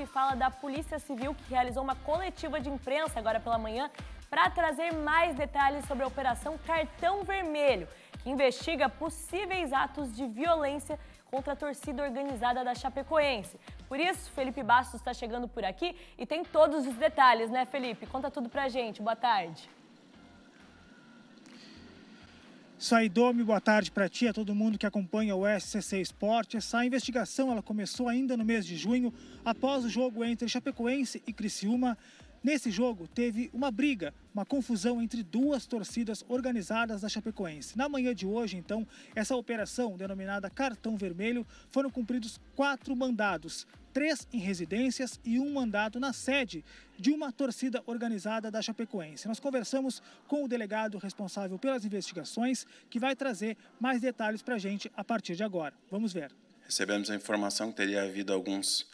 e fala da Polícia Civil que realizou uma coletiva de imprensa agora pela manhã para trazer mais detalhes sobre a Operação Cartão Vermelho, que investiga possíveis atos de violência contra a torcida organizada da Chapecoense. Por isso, Felipe Bastos está chegando por aqui e tem todos os detalhes, né, Felipe? Conta tudo pra gente. Boa tarde. Saidome, boa tarde para ti, a todo mundo que acompanha o SCC Esporte. Essa investigação ela começou ainda no mês de junho, após o jogo entre Chapecoense e Criciúma. Nesse jogo, teve uma briga, uma confusão entre duas torcidas organizadas da Chapecoense. Na manhã de hoje, então, essa operação, denominada Cartão Vermelho, foram cumpridos quatro mandados, três em residências e um mandado na sede de uma torcida organizada da Chapecoense. Nós conversamos com o delegado responsável pelas investigações, que vai trazer mais detalhes para a gente a partir de agora. Vamos ver. Recebemos a informação que teria havido alguns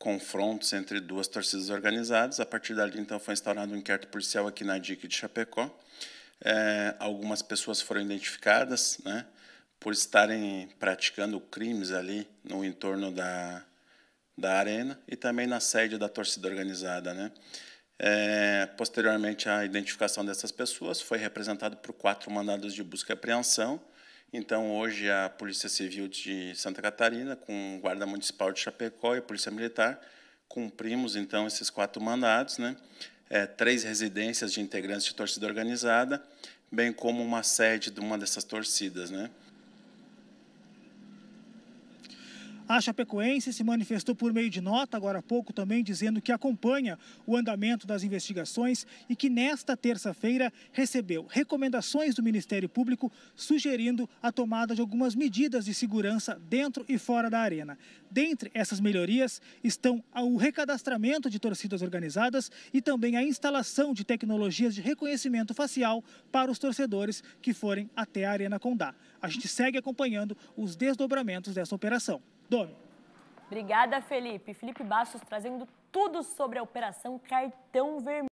confrontos entre duas torcidas organizadas. A partir dali, então, foi instaurado um inquérito policial aqui na DIC de Chapecó. É, algumas pessoas foram identificadas né, por estarem praticando crimes ali no entorno da, da arena e também na sede da torcida organizada. Né. É, posteriormente, a identificação dessas pessoas foi representada por quatro mandados de busca e apreensão, então, hoje, a Polícia Civil de Santa Catarina, com o Guarda Municipal de Chapecó e a Polícia Militar, cumprimos, então, esses quatro mandados, né? É, três residências de integrantes de torcida organizada, bem como uma sede de uma dessas torcidas, né? A Chapecoense se manifestou por meio de nota agora há pouco também, dizendo que acompanha o andamento das investigações e que nesta terça-feira recebeu recomendações do Ministério Público sugerindo a tomada de algumas medidas de segurança dentro e fora da arena. Dentre essas melhorias estão o recadastramento de torcidas organizadas e também a instalação de tecnologias de reconhecimento facial para os torcedores que forem até a Arena Condá. A gente segue acompanhando os desdobramentos dessa operação. Domi. Obrigada, Felipe. Felipe Bastos trazendo tudo sobre a Operação Cartão Vermelho.